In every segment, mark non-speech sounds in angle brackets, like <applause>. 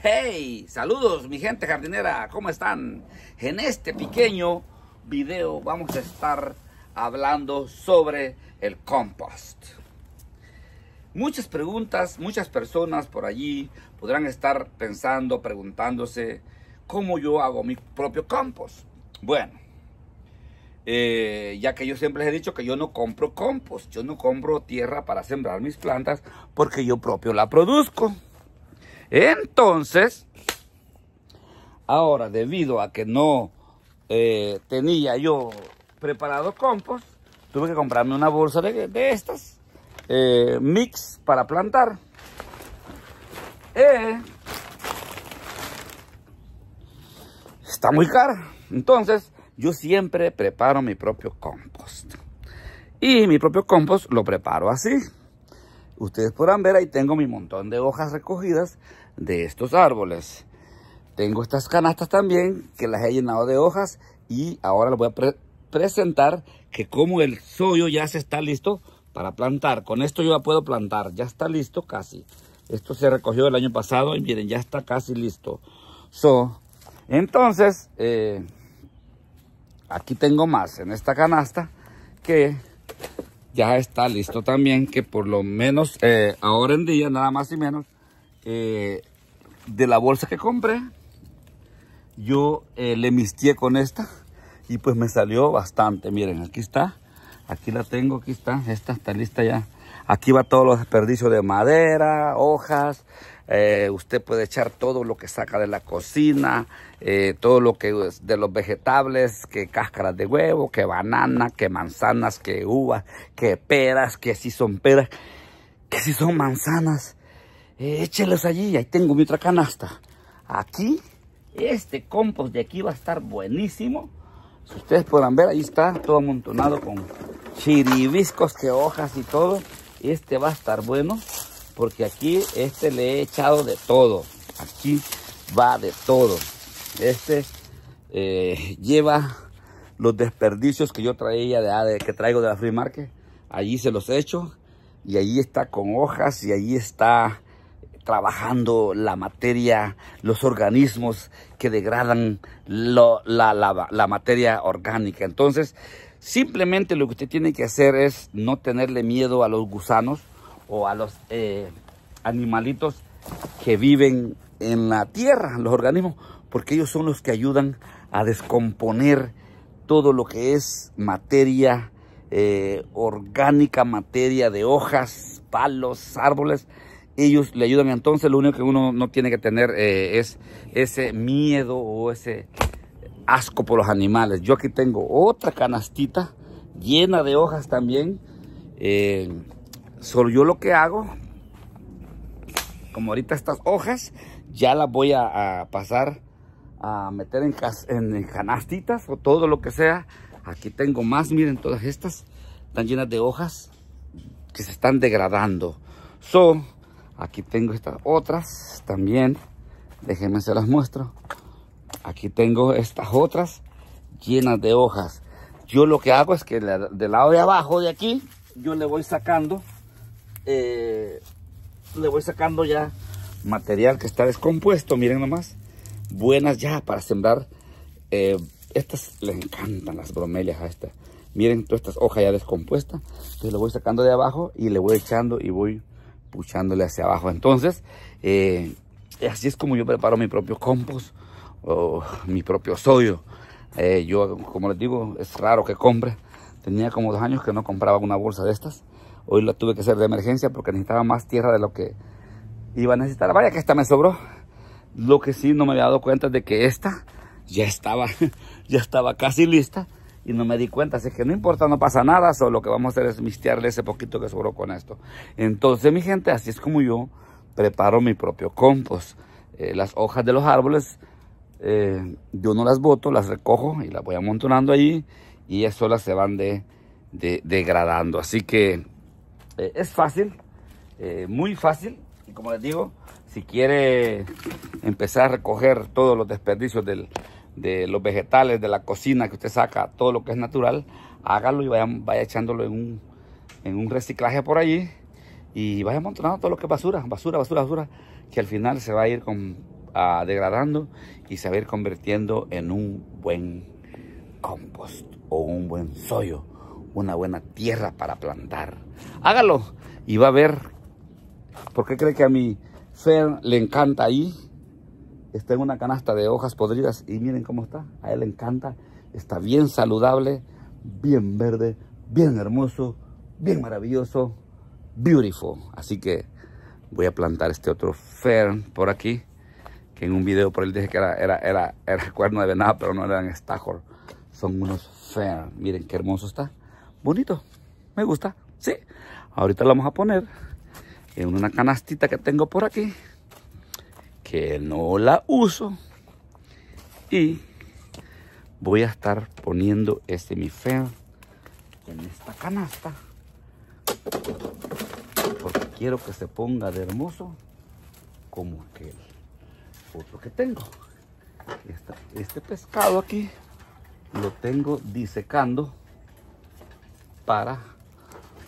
Hey, saludos mi gente jardinera, ¿cómo están? En este pequeño video vamos a estar hablando sobre el compost. Muchas preguntas, muchas personas por allí podrán estar pensando, preguntándose cómo yo hago mi propio compost. Bueno, eh, ya que yo siempre les he dicho que yo no compro compost, yo no compro tierra para sembrar mis plantas porque yo propio la produzco. Entonces, ahora debido a que no eh, tenía yo preparado compost, tuve que comprarme una bolsa de, estas, eh, mix para plantar. Eh, está muy cara. Entonces, yo siempre preparo mi propio compost. Y mi propio compost lo preparo así. Ustedes podrán ver, ahí tengo mi montón de hojas recogidas de estos árboles. Tengo estas canastas también que las he llenado de hojas y ahora les voy a presentar que como el soyo ya se está listo para plantar. Con esto yo ya puedo plantar, ya está listo casi. Esto se recogió el año pasado y miren, ya está casi listo. So, entonces, eh, aquí tengo más en esta canasta que ya está listo también que por lo menos eh, ahora en día nada más y menos eh, de la bolsa que compré yo eh, le mistié con esta y pues me salió bastante miren aquí está aquí la tengo aquí está esta está lista ya Aquí va todos los desperdicios de madera, hojas. Eh, usted puede echar todo lo que saca de la cocina, eh, todo lo que de los vegetales, que cáscaras de huevo, que banana, que manzanas, que uvas, que peras, que si son peras, que si son manzanas. Eh, échelos allí, ahí tengo mi otra canasta. Aquí, este compost de aquí va a estar buenísimo. Si ustedes podrán ver, ahí está todo amontonado con chiribiscos, que hojas y todo. Este va a estar bueno porque aquí este le he echado de todo. Aquí va de todo. Este eh, lleva los desperdicios que yo traía, ah, de, que traigo de la Free Market. Allí se los he hecho y allí está con hojas y allí está trabajando la materia, los organismos que degradan la, la materia orgánica. Entonces, Simplemente lo que usted tiene que hacer es no tenerle miedo a los gusanos o a los eh, animalitos que viven en la tierra, los organismos, porque ellos son los que ayudan a descomponer todo lo que es materia eh, orgánica, materia de hojas, palos, árboles. Ellos le ayudan entonces, lo único que uno no tiene que tener eh, es ese miedo o ese asco por los animales. Yo aquí tengo otra canastita llena de hojas también. Eh, solo yo lo que hago, como ahorita estas hojas, ya las voy a, pasar a meter en, canastitas o todo lo que sea. Aquí tengo más, miren todas estas, están llenas de hojas que se están degradando. So, aquí tengo estas otras también, déjenme se las muestro. Aquí tengo estas otras llenas de hojas. Yo lo que hago es que del lado de abajo de aquí, yo le voy sacando, eh, le voy sacando ya material que está descompuesto. Miren nomás, buenas ya para sembrar. Eh, estas les encantan las bromelias a estas. Miren todas estas hojas ya descompuestas. Entonces le voy sacando de abajo y le voy echando y voy puchándole hacia abajo. Entonces, eh, así es como yo preparo mi propio compost o mi propio sodio. Eh, yo, como les digo, es raro que compre. Tenía como dos años que no compraba una bolsa de estas. Hoy la tuve que hacer de emergencia porque necesitaba más tierra de lo que iba a necesitar. Vaya que esta me sobró. Lo que sí no me había dado cuenta es de que esta ya estaba, <laughs> ya estaba casi lista y no me di cuenta. Así que no importa, no pasa nada. Solo lo que vamos a hacer es mistearle ese poquito que sobró con esto. Entonces, mi gente, así es como yo preparo mi propio compost. Eh, las hojas de los árboles eh, yo no las boto, las recojo y las voy amontonando allí y eso las se van de, degradando. Así que eh, es fácil, eh, muy fácil. Y como les digo, si quiere empezar a recoger todos los desperdicios de los vegetales, de la cocina que usted saca, todo lo que es natural, hágalo y vaya, vaya echándolo en un, en un reciclaje por allí y vaya amontonando todo lo que es basura, basura, basura, basura, que al final se va a ir con degradando y se va a ir convirtiendo en un buen compost o un buen sollo, una buena tierra para plantar. Hágalo y va a ver, porque cree que a mi fern le encanta ahí. Está en una canasta de hojas podridas y miren cómo está, a él le encanta, está bien saludable, bien verde, bien hermoso, bien maravilloso, beautiful. Así que voy a plantar este otro fern por aquí que en un video por él dije que era, era, cuerno de venado, pero no eran estajor. Son unos Fern. Miren qué hermoso está. Bonito. Me gusta. Sí. Ahorita lo vamos a poner en una canastita que tengo por aquí. Que no la uso. Y voy a estar poniendo este mi Fern en esta canasta porque quiero que se ponga de hermoso como aquel otro que tengo. este pescado aquí lo tengo disecando para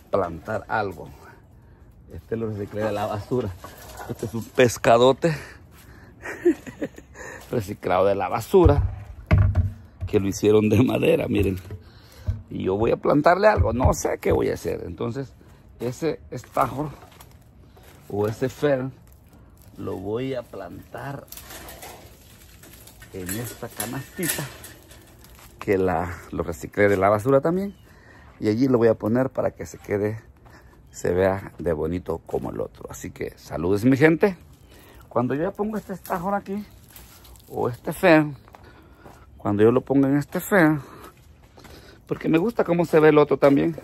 plantar algo. Este lo reciclé de la basura. Este es un pescadote <laughs> reciclado de la basura que lo hicieron de madera, miren. Y yo voy a plantarle algo, no sé qué voy a hacer. Entonces, ese estajo o ese fern lo voy a plantar en esta canastita que la, lo reciclé de la basura también y allí lo voy a poner para que se quede se vea de bonito como el otro así que saludes mi gente cuando yo ya pongo este estajón aquí o este feo cuando yo lo ponga en este feo porque me gusta cómo se ve el otro también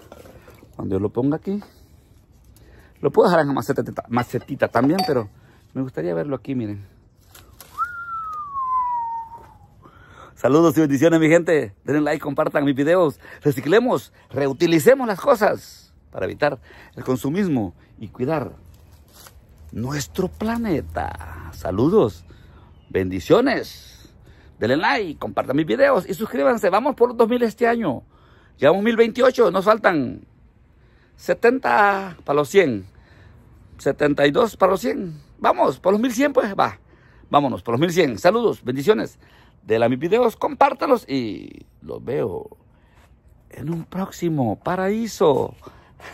cuando yo lo ponga aquí lo puedo dejar en macetita, macetita también pero me gustaría verlo aquí, miren. Saludos y bendiciones, mi gente. Denle like, compartan mis videos. Reciclemos, reutilicemos las cosas para evitar el consumismo y cuidar nuestro planeta. Saludos, bendiciones. Denle like, compartan mis videos y suscríbanse. Vamos por 2000 este año. Llevamos 1028, nos faltan 70 para los 100, 72 para los 100. Vamos, por los 1100 pues, va. Vámonos, por los 1100. Saludos, bendiciones. De la mis videos, compártalos y los veo en un próximo paraíso.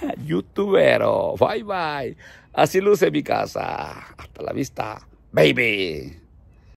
<laughs> Youtubero, bye bye. Así luce mi casa. Hasta la vista, baby.